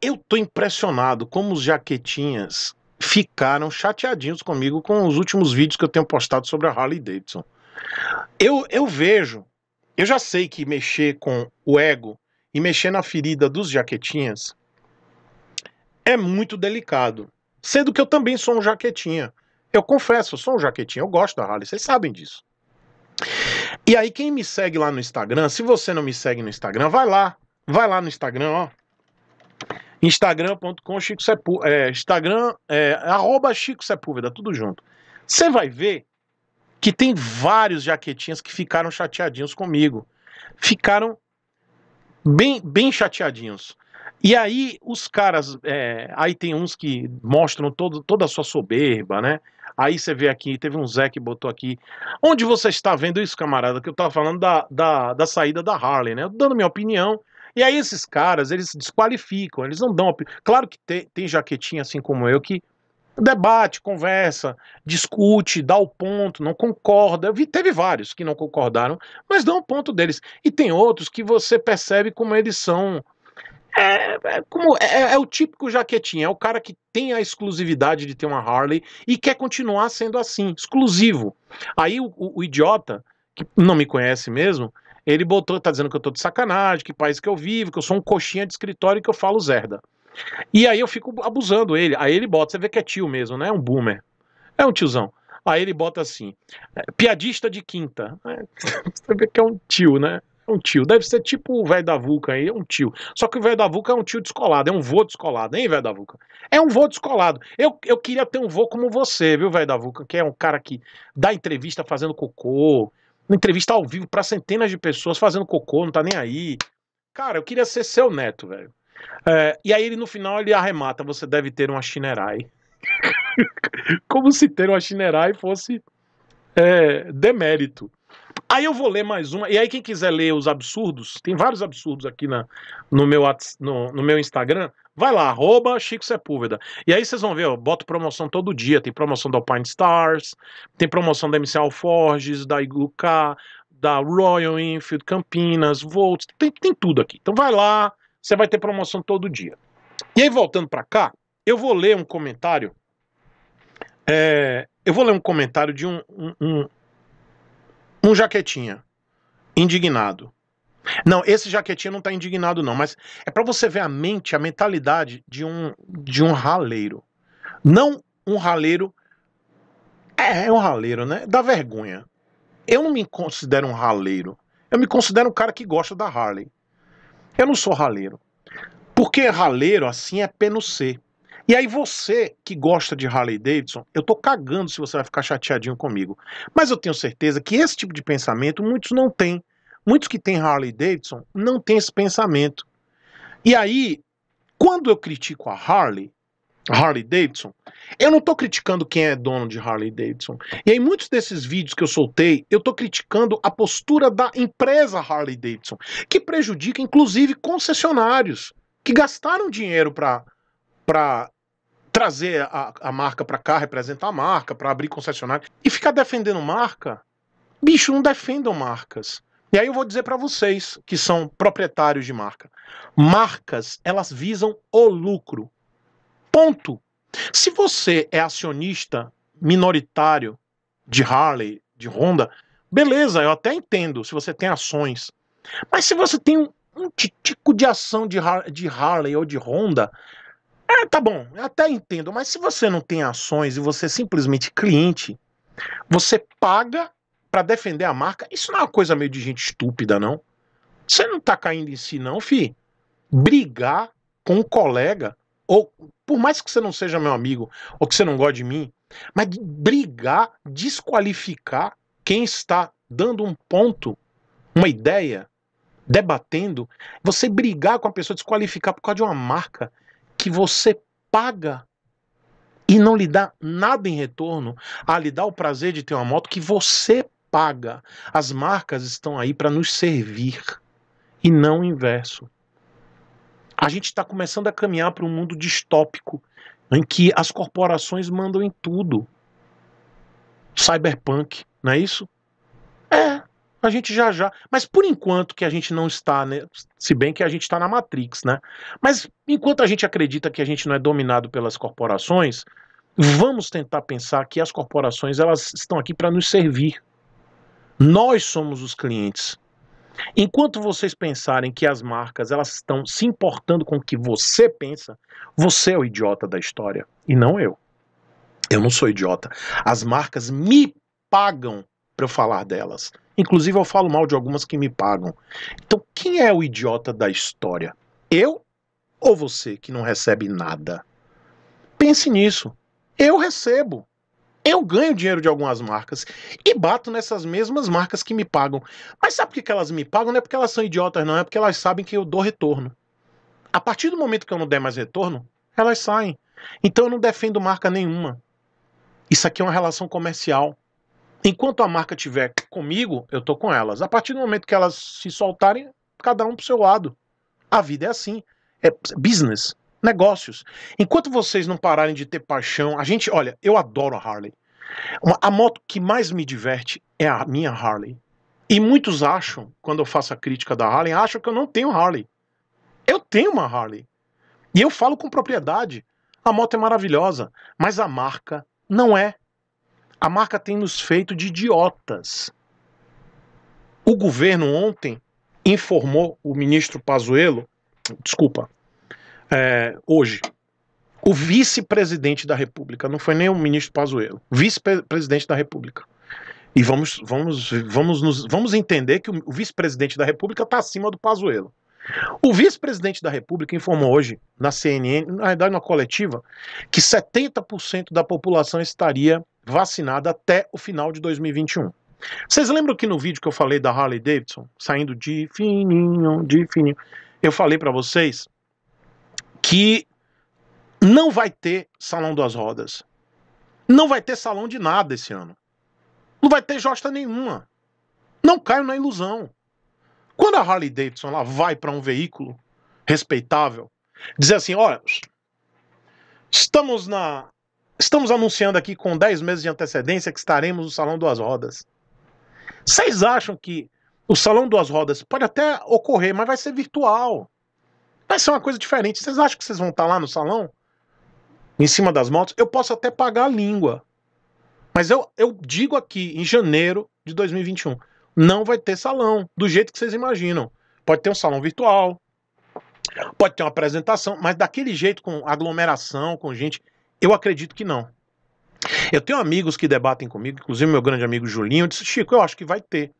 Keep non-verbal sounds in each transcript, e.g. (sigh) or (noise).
Eu tô impressionado como os jaquetinhas ficaram chateadinhos comigo com os últimos vídeos que eu tenho postado sobre a Harley Davidson. Eu, eu vejo, eu já sei que mexer com o ego e mexer na ferida dos jaquetinhas é muito delicado. Sendo que eu também sou um jaquetinha. Eu confesso, eu sou um jaquetinha, eu gosto da Harley, vocês sabem disso. E aí, quem me segue lá no Instagram, se você não me segue no Instagram, vai lá. Vai lá no Instagram, ó instagram.com Chico Sepúlveda, é, Instagram, é, arroba Chico Sepúlveda, tudo junto. Você vai ver que tem vários jaquetinhas que ficaram chateadinhos comigo. Ficaram bem, bem chateadinhos. E aí os caras, é, aí tem uns que mostram todo, toda a sua soberba, né? Aí você vê aqui, teve um Zé que botou aqui. Onde você está vendo isso, camarada? Que eu estava falando da, da, da saída da Harley, né? Dando minha opinião e aí esses caras, eles desqualificam, eles não dão. Claro que tem, tem jaquetinha assim como eu que debate, conversa, discute, dá o ponto, não concorda. Vi, teve vários que não concordaram, mas dá o ponto deles. E tem outros que você percebe como eles são. É, é como, é, é, é, o típico jaquetinha, é o cara que tem a exclusividade de ter uma Harley e quer continuar sendo assim, exclusivo. Aí o, o, o idiota, que não me conhece mesmo, ele botou, tá dizendo que eu tô de sacanagem, que país que eu vivo, que eu sou um coxinha de escritório e que eu falo zerda. E aí eu fico abusando ele. Aí ele bota, você vê que é tio mesmo, né? É um boomer. É um tiozão. Aí ele bota assim: é, piadista de quinta. É, (laughs) você vê que é um tio, né? É um tio. Deve ser tipo o velho da Vulca aí, é um tio. Só que o velho da Vulca é um tio descolado, é um vô descolado, hein, velho da Vulca? É um vô descolado. Eu, eu queria ter um vô como você, viu, velho da Vulca? Que é um cara que dá entrevista fazendo cocô, uma entrevista ao vivo para centenas de pessoas fazendo cocô, não tá nem aí. Cara, eu queria ser seu neto, velho. É, e aí ele no final ele arremata, você deve ter uma chinerai. (laughs) Como se ter uma chinerai fosse é, demérito. Aí eu vou ler mais uma. E aí, quem quiser ler os absurdos, tem vários absurdos aqui na, no, meu, no, no meu Instagram. Vai lá, arroba Chico Sepúlveda. E aí vocês vão ver, eu boto promoção todo dia. Tem promoção da Alpine Stars, tem promoção da MC Alforges, da Iglucá, da Royal Enfield, Campinas, Volts, tem, tem tudo aqui. Então vai lá, você vai ter promoção todo dia. E aí, voltando para cá, eu vou ler um comentário. É, eu vou ler um comentário de um, um, um, um jaquetinha indignado. Não, esse jaquetinho não tá indignado não, mas é para você ver a mente, a mentalidade de um de um raleiro. Não um raleiro é, é um raleiro, né? Dá vergonha. Eu não me considero um raleiro. Eu me considero um cara que gosta da Harley. Eu não sou raleiro. Porque raleiro assim é pé no C. E aí você que gosta de Harley Davidson, eu tô cagando se você vai ficar chateadinho comigo. Mas eu tenho certeza que esse tipo de pensamento muitos não têm. Muitos que têm Harley Davidson não têm esse pensamento. E aí, quando eu critico a Harley, Harley Davidson, eu não estou criticando quem é dono de Harley Davidson. E em muitos desses vídeos que eu soltei, eu estou criticando a postura da empresa Harley Davidson, que prejudica inclusive concessionários que gastaram dinheiro para trazer a, a marca para cá, representar a marca, para abrir concessionário e ficar defendendo marca. Bicho, não defendam marcas. E aí eu vou dizer para vocês que são proprietários de marca. Marcas, elas visam o lucro. Ponto. Se você é acionista minoritário de Harley, de Honda, beleza, eu até entendo se você tem ações. Mas se você tem um, um de ação de, Har de Harley ou de Honda, é, tá bom, eu até entendo, mas se você não tem ações e você é simplesmente cliente, você paga para defender a marca, isso não é uma coisa meio de gente estúpida, não. Você não tá caindo em si, não, fi. Brigar com um colega, ou por mais que você não seja meu amigo, ou que você não goste de mim, mas brigar, desqualificar quem está dando um ponto, uma ideia, debatendo, você brigar com a pessoa, desqualificar por causa de uma marca que você paga e não lhe dá nada em retorno, a lhe dar o prazer de ter uma moto que você paga. As marcas estão aí para nos servir e não o inverso. A gente está começando a caminhar para um mundo distópico em que as corporações mandam em tudo. Cyberpunk, não é isso? É, a gente já já. Mas por enquanto que a gente não está, né? Se bem que a gente está na Matrix, né? Mas enquanto a gente acredita que a gente não é dominado pelas corporações, vamos tentar pensar que as corporações elas estão aqui para nos servir. Nós somos os clientes. Enquanto vocês pensarem que as marcas elas estão se importando com o que você pensa, você é o idiota da história e não eu. Eu não sou idiota. As marcas me pagam para eu falar delas. Inclusive eu falo mal de algumas que me pagam. Então quem é o idiota da história? Eu ou você que não recebe nada? Pense nisso. Eu recebo. Eu ganho dinheiro de algumas marcas e bato nessas mesmas marcas que me pagam. Mas sabe por que elas me pagam? Não é porque elas são idiotas, não, é porque elas sabem que eu dou retorno. A partir do momento que eu não der mais retorno, elas saem. Então eu não defendo marca nenhuma. Isso aqui é uma relação comercial. Enquanto a marca tiver comigo, eu tô com elas. A partir do momento que elas se soltarem, cada um pro seu lado. A vida é assim. É business, negócios. Enquanto vocês não pararem de ter paixão, a gente, olha, eu adoro a Harley a moto que mais me diverte é a minha Harley. E muitos acham, quando eu faço a crítica da Harley, acham que eu não tenho Harley. Eu tenho uma Harley. E eu falo com propriedade. A moto é maravilhosa, mas a marca não é. A marca tem nos feito de idiotas. O governo ontem informou o ministro Pazuello, desculpa, é, hoje, o vice-presidente da República, não foi nem o ministro Pazuello, vice-presidente da República. E vamos, vamos, vamos, nos, vamos entender que o vice-presidente da República está acima do Pazuello. O vice-presidente da República informou hoje, na CNN, na verdade, na coletiva, que 70% da população estaria vacinada até o final de 2021. Vocês lembram que no vídeo que eu falei da Harley Davidson, saindo de fininho, de fininho, eu falei para vocês que não vai ter salão das rodas. Não vai ter salão de nada esse ano. Não vai ter josta nenhuma. Não caio na ilusão. Quando a Harley Davidson lá vai para um veículo respeitável, dizer assim: olha, estamos na. Estamos anunciando aqui com 10 meses de antecedência que estaremos no Salão Duas Rodas. Vocês acham que o Salão Duas Rodas pode até ocorrer, mas vai ser virtual? Vai ser uma coisa diferente. Vocês acham que vocês vão estar lá no salão? em cima das motos, eu posso até pagar a língua. Mas eu, eu digo aqui, em janeiro de 2021, não vai ter salão, do jeito que vocês imaginam. Pode ter um salão virtual, pode ter uma apresentação, mas daquele jeito, com aglomeração, com gente, eu acredito que não. Eu tenho amigos que debatem comigo, inclusive meu grande amigo Julinho, disse: Chico, eu acho que vai ter.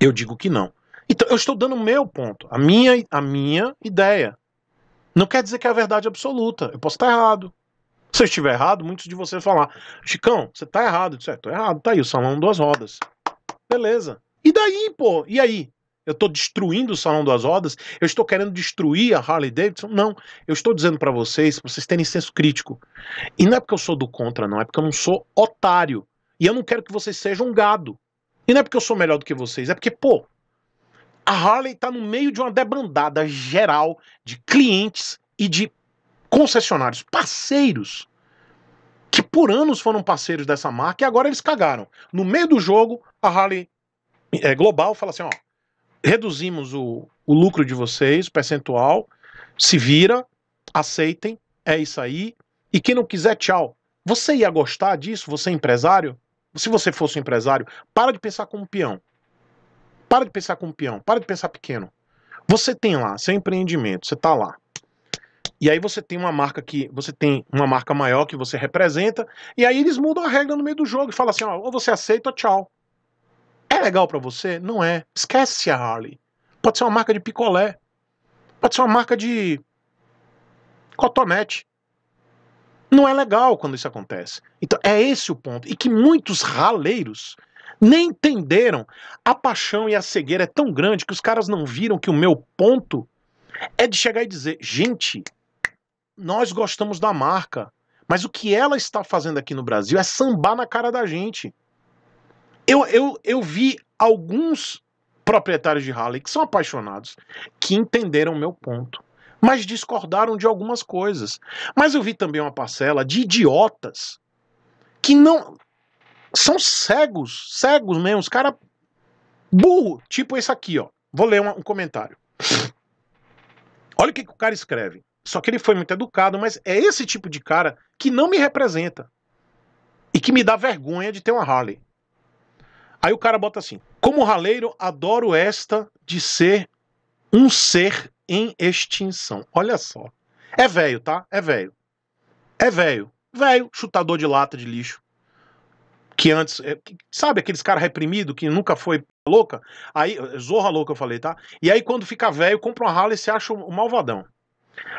Eu digo que não. Então, eu estou dando o meu ponto, a minha, a minha ideia. Não quer dizer que é a verdade absoluta. Eu posso estar errado. Se eu estiver errado, muitos de vocês falar, Chicão, você está errado. Eu disse, é, errado, tá aí, o salão duas rodas. Beleza. E daí, pô? E aí? Eu estou destruindo o salão das rodas? Eu estou querendo destruir a Harley Davidson? Não. Eu estou dizendo para vocês, para vocês terem senso crítico. E não é porque eu sou do contra, não. É porque eu não sou otário. E eu não quero que vocês sejam gado. E não é porque eu sou melhor do que vocês. É porque, pô, a Harley está no meio de uma debandada geral de clientes e de concessionários, parceiros, que por anos foram parceiros dessa marca e agora eles cagaram. No meio do jogo, a Harley é, Global fala assim: ó, reduzimos o, o lucro de vocês, percentual, se vira, aceitem, é isso aí. E quem não quiser, tchau. Você ia gostar disso, você é empresário? Se você fosse um empresário, para de pensar como peão. Para de pensar como peão, para de pensar pequeno. Você tem lá seu empreendimento, você está lá. E aí você tem uma marca que você tem uma marca maior que você representa, e aí eles mudam a regra no meio do jogo e falam assim, ó, ou você aceita tchau. É legal para você? Não é. Esquece a Harley. Pode ser uma marca de picolé. Pode ser uma marca de cotonete. Não é legal quando isso acontece. Então é esse o ponto. E que muitos raleiros nem entenderam. A paixão e a cegueira é tão grande que os caras não viram que o meu ponto é de chegar e dizer: gente, nós gostamos da marca, mas o que ela está fazendo aqui no Brasil é sambar na cara da gente. Eu, eu, eu vi alguns proprietários de Harley que são apaixonados, que entenderam o meu ponto, mas discordaram de algumas coisas. Mas eu vi também uma parcela de idiotas que não são cegos, cegos mesmo, os caras burro, tipo esse aqui, ó. Vou ler um, um comentário. Olha o que, que o cara escreve. Só que ele foi muito educado, mas é esse tipo de cara que não me representa e que me dá vergonha de ter uma Harley. Aí o cara bota assim: Como raleiro, adoro esta de ser um ser em extinção. Olha só. É velho, tá? É velho. É velho. Velho, chutador de lata de lixo que antes, eh, sabe aqueles cara reprimido que nunca foi louca? Aí, eh, zorra louca eu falei, tá? E aí quando fica velho, compra uma Harley e se acha um malvadão.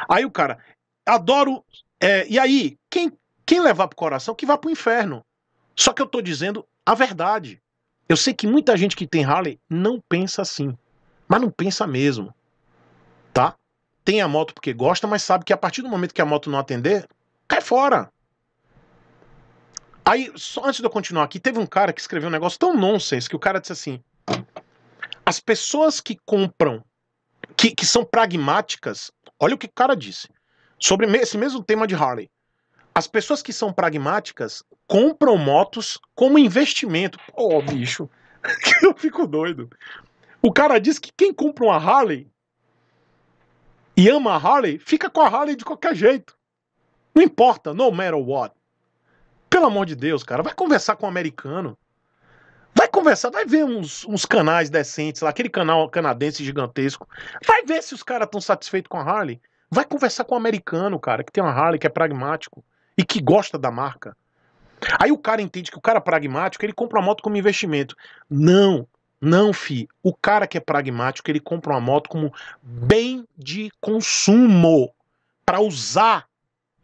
Aí o cara, adoro, é, e aí, quem, quem levar pro coração, que vá pro inferno. Só que eu tô dizendo a verdade. Eu sei que muita gente que tem Harley não pensa assim, mas não pensa mesmo, tá? Tem a moto porque gosta, mas sabe que a partir do momento que a moto não atender, cai fora. Aí, só antes de eu continuar aqui, teve um cara que escreveu um negócio tão nonsense que o cara disse assim: as pessoas que compram, que, que são pragmáticas, olha o que o cara disse sobre esse mesmo tema de Harley. As pessoas que são pragmáticas compram motos como investimento. Pô, bicho, (laughs) eu fico doido. O cara diz que quem compra uma Harley e ama a Harley, fica com a Harley de qualquer jeito. Não importa, no matter what. Pelo amor de Deus, cara, vai conversar com um americano. Vai conversar, vai ver uns, uns canais decentes lá, aquele canal canadense gigantesco. Vai ver se os caras estão satisfeitos com a Harley. Vai conversar com um americano, cara, que tem uma Harley, que é pragmático e que gosta da marca. Aí o cara entende que o cara é pragmático, ele compra uma moto como investimento. Não, não, fi. O cara que é pragmático, ele compra uma moto como bem de consumo para usar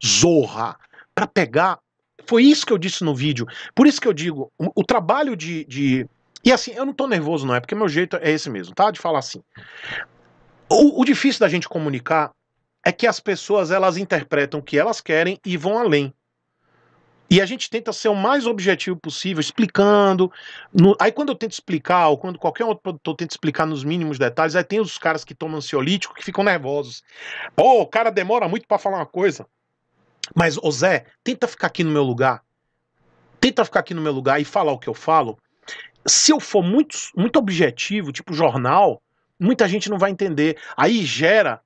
zorra, para pegar foi isso que eu disse no vídeo. Por isso que eu digo, o, o trabalho de, de, E assim, eu não tô nervoso, não, é porque meu jeito é esse mesmo, tá? De falar assim. O, o difícil da gente comunicar é que as pessoas elas interpretam o que elas querem e vão além. E a gente tenta ser o mais objetivo possível, explicando. No, aí quando eu tento explicar, ou quando qualquer outro produtor tenta explicar nos mínimos detalhes, aí tem os caras que tomam ansiolítico que ficam nervosos. Pô, o cara demora muito para falar uma coisa. Mas, ô Zé, tenta ficar aqui no meu lugar. Tenta ficar aqui no meu lugar e falar o que eu falo. Se eu for muito, muito objetivo, tipo jornal, muita gente não vai entender. Aí gera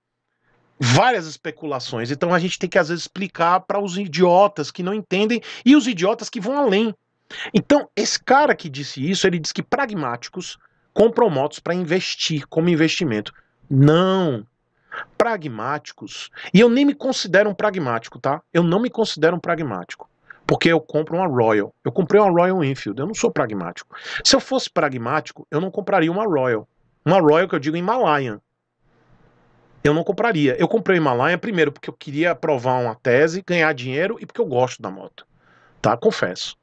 várias especulações. Então a gente tem que às vezes explicar para os idiotas que não entendem e os idiotas que vão além. Então, esse cara que disse isso, ele diz que pragmáticos compram motos para investir como investimento. Não, pragmáticos, e eu nem me considero um pragmático, tá? Eu não me considero um pragmático. Porque eu compro uma Royal. Eu comprei uma Royal Enfield. Eu não sou pragmático. Se eu fosse pragmático, eu não compraria uma Royal. Uma Royal que eu digo Himalayan. Eu não compraria. Eu comprei o Himalayan primeiro porque eu queria aprovar uma tese, ganhar dinheiro e porque eu gosto da moto. Tá? Confesso.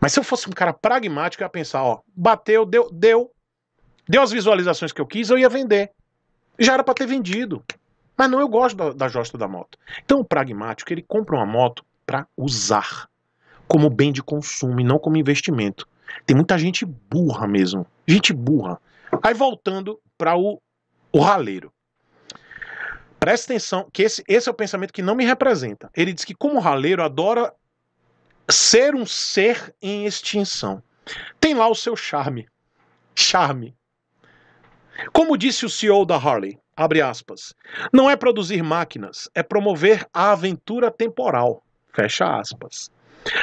Mas se eu fosse um cara pragmático, eu ia pensar, ó, bateu, deu, deu, deu as visualizações que eu quis, eu ia vender. Já era para ter vendido. Mas não, eu gosto da, da josta da moto. Então o pragmático, ele compra uma moto para usar como bem de consumo e não como investimento. Tem muita gente burra mesmo. Gente burra. Aí voltando para o, o raleiro. Presta atenção, que esse, esse é o pensamento que não me representa. Ele diz que, como raleiro, adora ser um ser em extinção. Tem lá o seu charme. Charme. Como disse o CEO da Harley, abre aspas, não é produzir máquinas, é promover a aventura temporal, fecha aspas.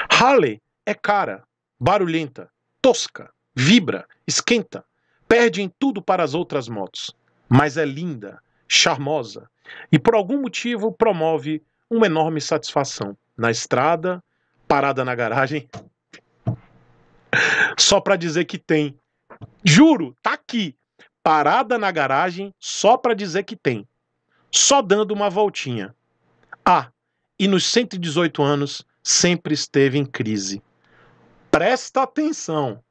Harley é cara, barulhenta, tosca, vibra, esquenta, perde em tudo para as outras motos, mas é linda, charmosa e por algum motivo promove uma enorme satisfação na estrada, parada na garagem. (laughs) Só para dizer que tem. Juro, tá aqui parada na garagem só para dizer que tem, só dando uma voltinha. Ah, e nos 118 anos sempre esteve em crise. Presta atenção.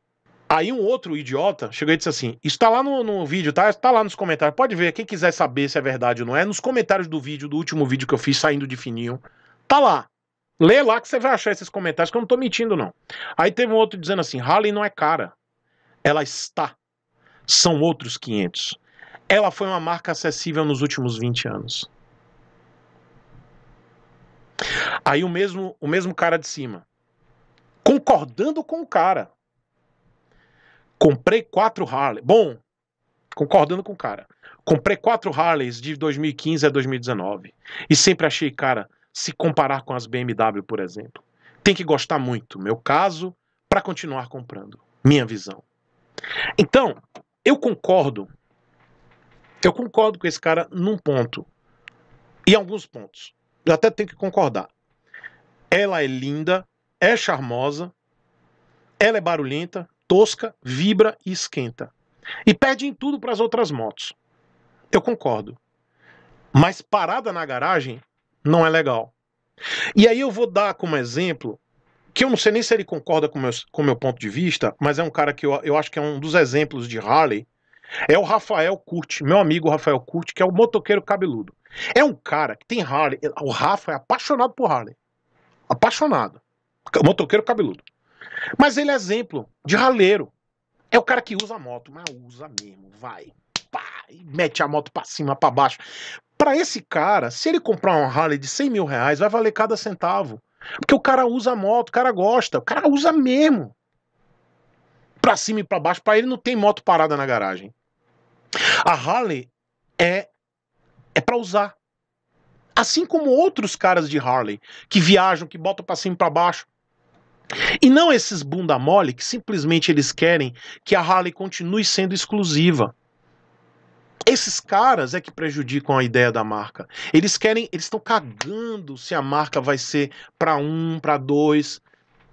Aí um outro idiota chegou e disse assim: Isso tá lá no, no vídeo, tá? Tá lá nos comentários. Pode ver, quem quiser saber se é verdade ou não é, nos comentários do vídeo, do último vídeo que eu fiz saindo de fininho. Tá lá. Lê lá que você vai achar esses comentários, que eu não tô mentindo, não. Aí teve um outro dizendo assim: Harley não é cara. Ela está são outros 500. Ela foi uma marca acessível nos últimos 20 anos. Aí o mesmo, o mesmo cara de cima, concordando com o cara. Comprei quatro Harley. Bom, concordando com o cara. Comprei quatro Harleys de 2015 a 2019. E sempre achei, cara, se comparar com as BMW, por exemplo, tem que gostar muito, meu caso, para continuar comprando. Minha visão. Então, eu concordo. Eu concordo com esse cara num ponto. Em alguns pontos. Eu até tenho que concordar. Ela é linda, é charmosa, ela é barulhenta, tosca, vibra e esquenta. E perde em tudo para as outras motos. Eu concordo. Mas parada na garagem não é legal. E aí eu vou dar como exemplo que eu não sei nem se ele concorda com meu, o com meu ponto de vista, mas é um cara que eu, eu acho que é um dos exemplos de Harley, é o Rafael Curti, meu amigo Rafael Curti, que é o motoqueiro cabeludo. É um cara que tem Harley, o Rafa é apaixonado por Harley. Apaixonado. Motoqueiro cabeludo. Mas ele é exemplo de raleiro. É o cara que usa a moto, mas usa mesmo, vai. Pá, e mete a moto para cima, para baixo. Para esse cara, se ele comprar uma Harley de 100 mil reais, vai valer cada centavo. Porque o cara usa a moto, o cara gosta, o cara usa mesmo. Pra cima e pra baixo, pra ele não tem moto parada na garagem. A Harley é, é pra usar. Assim como outros caras de Harley que viajam, que botam pra cima e pra baixo. E não esses bunda mole que simplesmente eles querem que a Harley continue sendo exclusiva. Esses caras é que prejudicam a ideia da marca. Eles querem, eles estão cagando se a marca vai ser para um, para dois.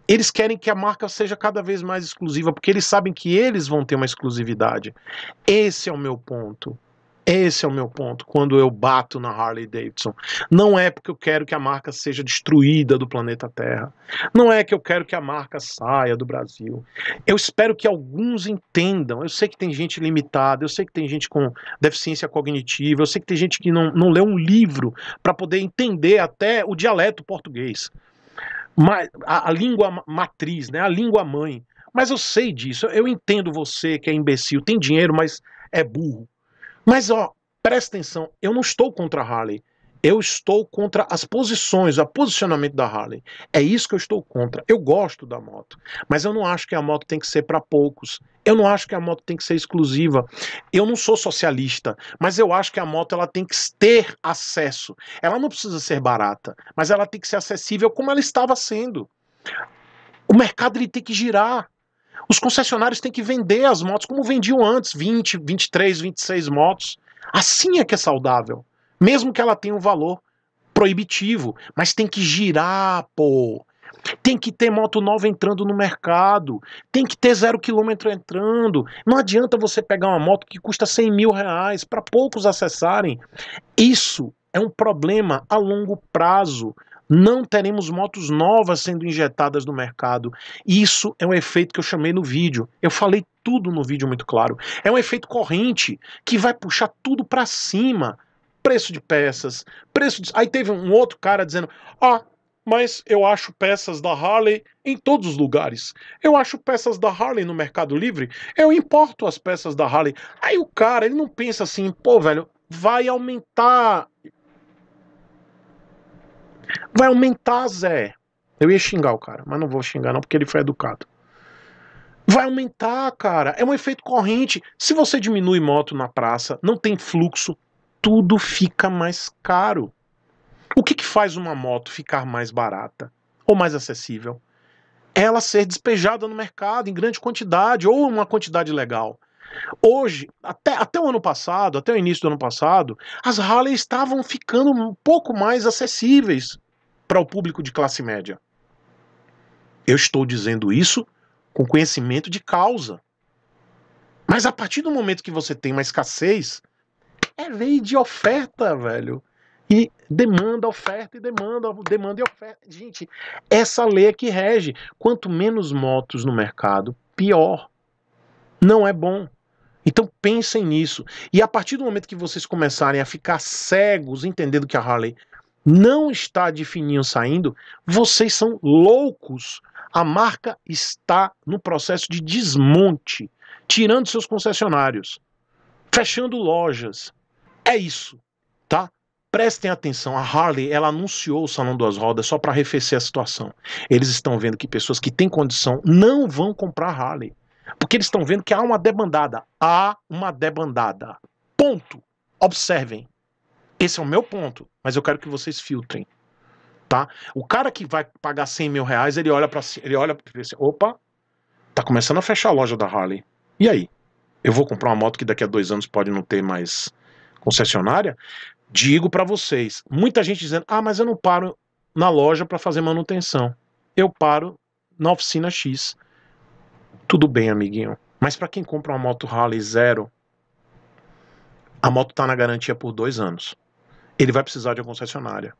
Eles querem que a marca seja cada vez mais exclusiva, porque eles sabem que eles vão ter uma exclusividade. Esse é o meu ponto. Esse é o meu ponto quando eu bato na Harley Davidson. Não é porque eu quero que a marca seja destruída do planeta Terra. Não é que eu quero que a marca saia do Brasil. Eu espero que alguns entendam. Eu sei que tem gente limitada, eu sei que tem gente com deficiência cognitiva, eu sei que tem gente que não, não lê um livro para poder entender até o dialeto português. Mas a, a língua matriz, né? a língua mãe. Mas eu sei disso, eu entendo você que é imbecil, tem dinheiro, mas é burro. Mas ó, presta atenção, eu não estou contra a Harley. Eu estou contra as posições, o posicionamento da Harley. É isso que eu estou contra. Eu gosto da moto, mas eu não acho que a moto tem que ser para poucos. Eu não acho que a moto tem que ser exclusiva. Eu não sou socialista, mas eu acho que a moto ela tem que ter acesso. Ela não precisa ser barata, mas ela tem que ser acessível como ela estava sendo. O mercado ele tem que girar. Os concessionários têm que vender as motos como vendiam antes, 20, 23, 26 motos. Assim é que é saudável. Mesmo que ela tenha um valor proibitivo, mas tem que girar, pô. Tem que ter moto nova entrando no mercado, tem que ter zero quilômetro entrando. Não adianta você pegar uma moto que custa 100 mil reais para poucos acessarem. Isso é um problema a longo prazo. Não teremos motos novas sendo injetadas no mercado. Isso é um efeito que eu chamei no vídeo. Eu falei tudo no vídeo muito claro. É um efeito corrente que vai puxar tudo para cima. Preço de peças, preço de... Aí teve um outro cara dizendo: "Ah, mas eu acho peças da Harley em todos os lugares. Eu acho peças da Harley no Mercado Livre, eu importo as peças da Harley". Aí o cara, ele não pensa assim: "Pô, velho, vai aumentar Vai aumentar, Zé. Eu ia xingar o cara, mas não vou xingar não, porque ele foi educado. Vai aumentar, cara. É um efeito corrente. Se você diminui moto na praça, não tem fluxo, tudo fica mais caro. O que, que faz uma moto ficar mais barata ou mais acessível? Ela ser despejada no mercado em grande quantidade ou uma quantidade legal. Hoje, até, até o ano passado, até o início do ano passado, as Harley estavam ficando um pouco mais acessíveis para o público de classe média. Eu estou dizendo isso com conhecimento de causa. Mas a partir do momento que você tem uma escassez, é lei de oferta, velho. E demanda, oferta e demanda, demanda e oferta. Gente, essa lei é que rege. Quanto menos motos no mercado, pior. Não é bom. Então pensem nisso. E a partir do momento que vocês começarem a ficar cegos, entendendo que a Harley não está de fininho saindo, vocês são loucos. A marca está no processo de desmonte, tirando seus concessionários, fechando lojas. É isso, tá? Prestem atenção, a Harley ela anunciou o Salão Duas Rodas só para arrefecer a situação. Eles estão vendo que pessoas que têm condição não vão comprar Harley. Porque eles estão vendo que há uma debandada. Há uma debandada. Ponto. Observem. Esse é o meu ponto, mas eu quero que vocês filtrem. Tá? O cara que vai pagar 100 mil reais, ele olha para ele olha para assim, opa, tá começando a fechar a loja da Harley. E aí? Eu vou comprar uma moto que daqui a dois anos pode não ter mais concessionária? Digo para vocês, muita gente dizendo, ah, mas eu não paro na loja para fazer manutenção. Eu paro na oficina X tudo bem, amiguinho. Mas para quem compra uma moto Harley zero, a moto está na garantia por dois anos. Ele vai precisar de uma concessionária.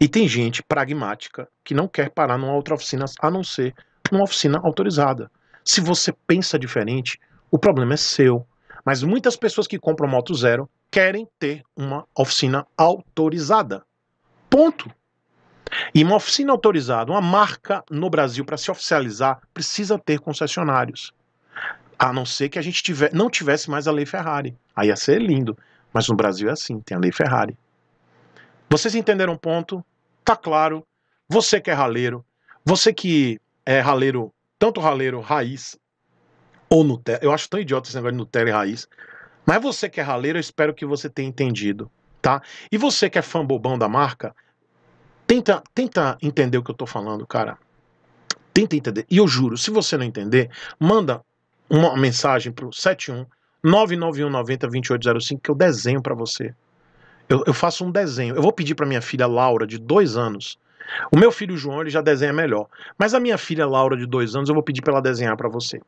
E tem gente pragmática que não quer parar numa outra oficina a não ser numa oficina autorizada. Se você pensa diferente, o problema é seu. Mas muitas pessoas que compram moto zero querem ter uma oficina autorizada. Ponto. E uma oficina autorizada, uma marca no Brasil para se oficializar, precisa ter concessionários. A não ser que a gente tiver, não tivesse mais a Lei Ferrari. Aí ia ser lindo. Mas no Brasil é assim, tem a Lei Ferrari. Vocês entenderam o ponto? Tá claro. Você que é raleiro, você que é raleiro, tanto raleiro raiz ou Nutella. Eu acho tão idiota esse negócio de Nutella e raiz. Mas você que é raleiro, eu espero que você tenha entendido, tá? E você que é fã bobão da marca, Tenta, tenta entender o que eu tô falando, cara. Tenta entender. E eu juro, se você não entender, manda uma mensagem pro 71 991 90 2805 que eu desenho para você. Eu, eu, faço um desenho. Eu vou pedir para minha filha Laura, de dois anos. O meu filho João ele já desenha melhor. Mas a minha filha Laura, de dois anos, eu vou pedir para ela desenhar para você.